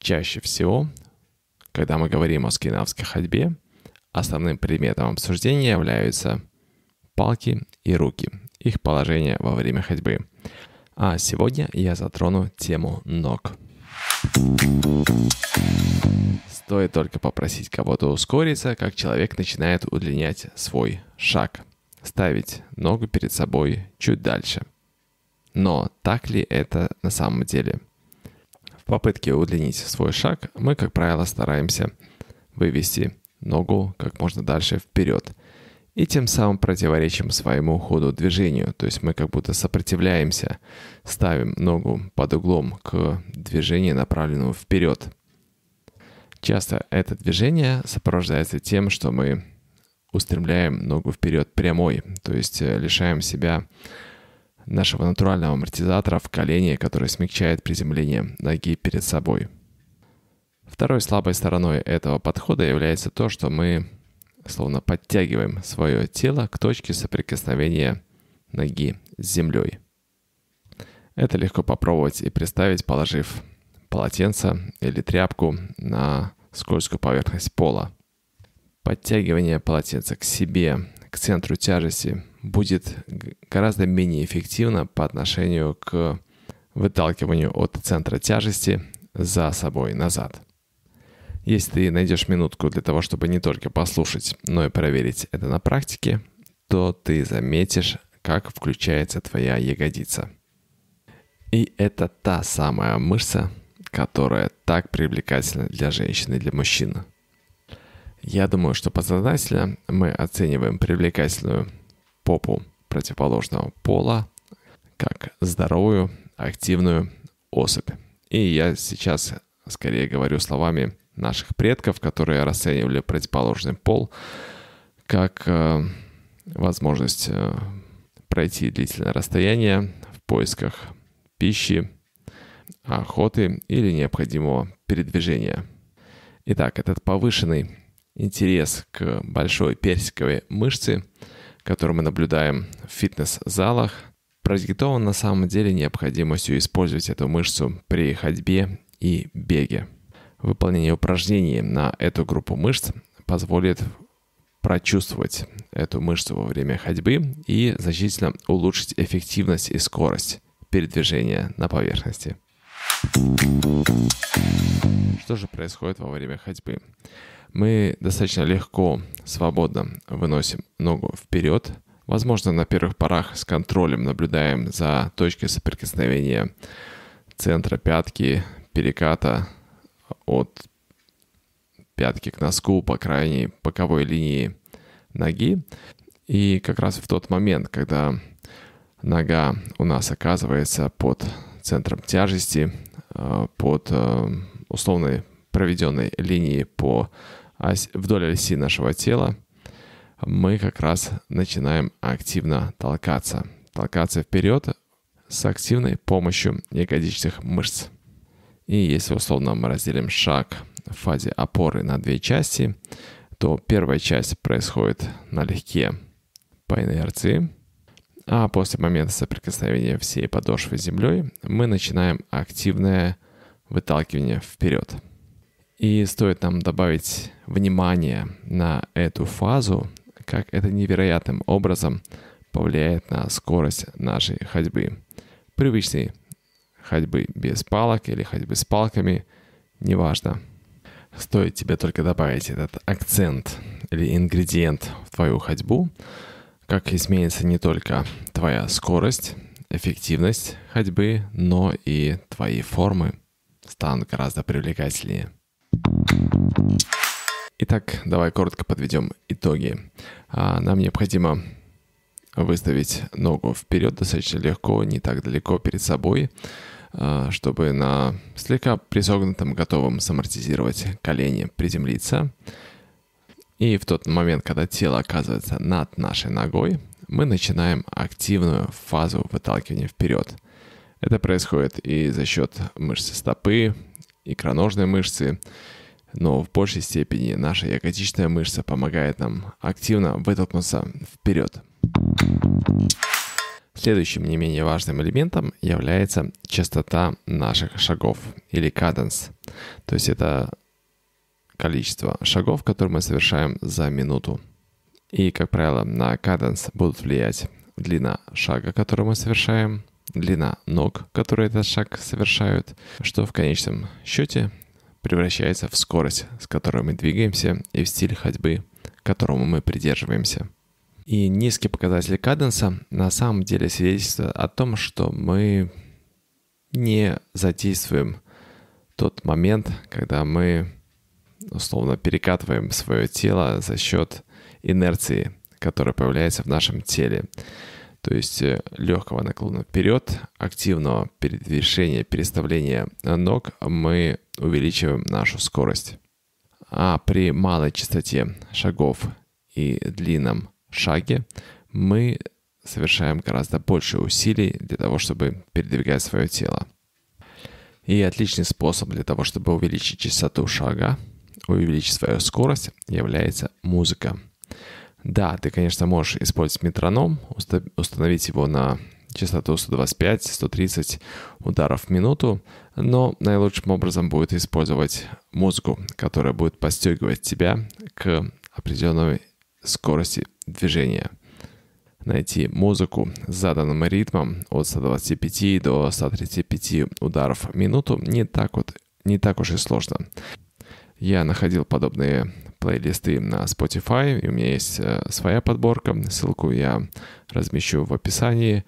Чаще всего, когда мы говорим о скандинавской ходьбе, основным предметом обсуждения являются палки и руки, их положение во время ходьбы. А сегодня я затрону тему ног. Стоит только попросить кого-то ускориться, как человек начинает удлинять свой шаг, ставить ногу перед собой чуть дальше – но так ли это на самом деле? В попытке удлинить свой шаг мы, как правило, стараемся вывести ногу как можно дальше вперед и тем самым противоречим своему ходу движению. То есть мы как будто сопротивляемся, ставим ногу под углом к движению, направленному вперед. Часто это движение сопровождается тем, что мы устремляем ногу вперед прямой, то есть э, лишаем себя нашего натурального амортизатора в колене, который смягчает приземление ноги перед собой. Второй слабой стороной этого подхода является то, что мы словно подтягиваем свое тело к точке соприкосновения ноги с землей. Это легко попробовать и представить, положив полотенце или тряпку на скользкую поверхность пола. Подтягивание полотенца к себе к центру тяжести будет гораздо менее эффективно по отношению к выталкиванию от центра тяжести за собой назад. Если ты найдешь минутку для того, чтобы не только послушать, но и проверить это на практике, то ты заметишь, как включается твоя ягодица. И это та самая мышца, которая так привлекательна для женщин и для мужчин – я думаю, что подсознательно мы оцениваем привлекательную попу противоположного пола как здоровую, активную особь. И я сейчас скорее говорю словами наших предков, которые расценивали противоположный пол как э, возможность э, пройти длительное расстояние в поисках пищи, охоты или необходимого передвижения. Итак, этот повышенный интерес к большой персиковой мышце, которую мы наблюдаем в фитнес-залах, продиктован на самом деле необходимостью использовать эту мышцу при ходьбе и беге. Выполнение упражнений на эту группу мышц позволит прочувствовать эту мышцу во время ходьбы и значительно улучшить эффективность и скорость передвижения на поверхности. Что же происходит во время ходьбы? мы достаточно легко, свободно выносим ногу вперед. Возможно, на первых порах с контролем наблюдаем за точкой соприкосновения центра пятки, переката от пятки к носку по крайней боковой линии ноги. И как раз в тот момент, когда нога у нас оказывается под центром тяжести, э, под э, условной проведенной линии по ось, а вдоль оси нашего тела, мы как раз начинаем активно толкаться. Толкаться вперед с активной помощью ягодичных мышц. И если условно мы разделим шаг в фазе опоры на две части, то первая часть происходит налегке по инерции, а после момента соприкосновения всей подошвы с землей мы начинаем активное выталкивание вперед. И стоит нам добавить внимание на эту фазу, как это невероятным образом повлияет на скорость нашей ходьбы. Привычной ходьбы без палок или ходьбы с палками, неважно. Стоит тебе только добавить этот акцент или ингредиент в твою ходьбу, как изменится не только твоя скорость, эффективность ходьбы, но и твои формы станут гораздо привлекательнее. Итак, давай коротко подведем итоги. А, нам необходимо выставить ногу вперед достаточно легко, не так далеко перед собой, а, чтобы на слегка присогнутом готовом самортизировать колени приземлиться. И в тот момент, когда тело оказывается над нашей ногой, мы начинаем активную фазу выталкивания вперед. Это происходит и за счет мышцы стопы, икроножной мышцы, но в большей степени наша ягодичная мышца помогает нам активно вытолкнуться вперед. Следующим не менее важным элементом является частота наших шагов или каденс. То есть это количество шагов, которые мы совершаем за минуту. И, как правило, на каденс будут влиять длина шага, который мы совершаем – длина ног, которые этот шаг совершают, что в конечном счете превращается в скорость, с которой мы двигаемся, и в стиль ходьбы, которому мы придерживаемся. И низкий показатель каденса на самом деле свидетельствует о том, что мы не задействуем тот момент, когда мы условно перекатываем свое тело за счет инерции, которая появляется в нашем теле то есть э, легкого наклона вперед, активного передвижения, переставления ног, мы увеличиваем нашу скорость. А при малой частоте шагов и длинном шаге мы совершаем гораздо больше усилий для того, чтобы передвигать свое тело. И отличный способ для того, чтобы увеличить частоту шага, увеличить свою скорость, является музыка. Да, ты, конечно, можешь использовать метроном, установить его на частоту 125-130 ударов в минуту, но наилучшим образом будет использовать музыку, которая будет подстегивать тебя к определенной скорости движения. Найти музыку с заданным ритмом от 125 до 135 ударов в минуту не так, вот, не так уж и сложно. Я находил подобные плейлисты на Spotify, и у меня есть э, своя подборка, ссылку я размещу в описании.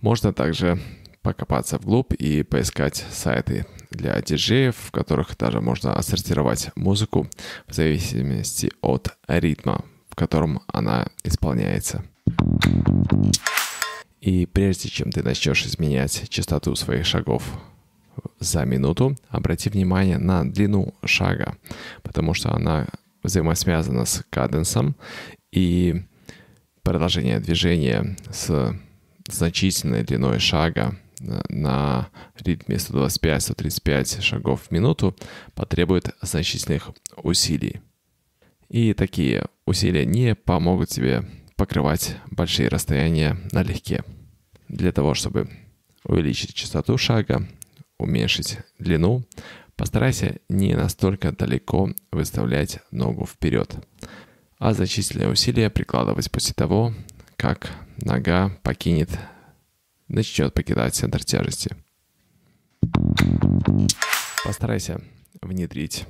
Можно также покопаться вглубь и поискать сайты для диджеев, в которых даже можно ассортировать музыку в зависимости от ритма, в котором она исполняется. И прежде чем ты начнешь изменять частоту своих шагов за минуту, обрати внимание на длину шага, потому что она взаимосвязана с каденсом, и продолжение движения с значительной длиной шага э, на ритме 125-135 шагов в минуту потребует значительных усилий. И такие усилия не помогут тебе покрывать большие расстояния налегке. Для того, чтобы увеличить частоту шага, уменьшить длину, постарайся не настолько далеко выставлять ногу вперед, а значительное усилия прикладывать после того, как нога покинет, начнет покидать центр тяжести. Постарайся внедрить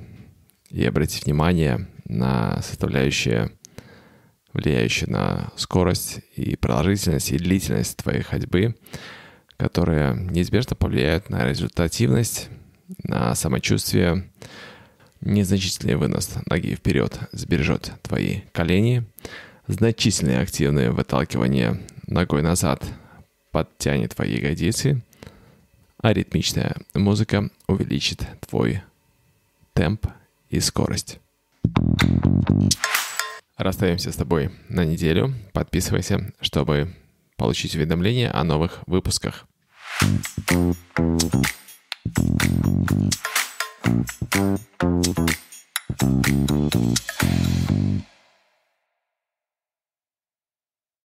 и обратить внимание на составляющие, влияющие на скорость и продолжительность и длительность твоей ходьбы, которые неизбежно повлияют на результативность, на самочувствие. Незначительный вынос ноги вперед сбережет твои колени. Значительное активное выталкивание ногой назад подтянет твои ягодицы. А ритмичная музыка увеличит твой темп и скорость. Расстаемся с тобой на неделю. Подписывайся, чтобы получить уведомления о новых выпусках. Thank you.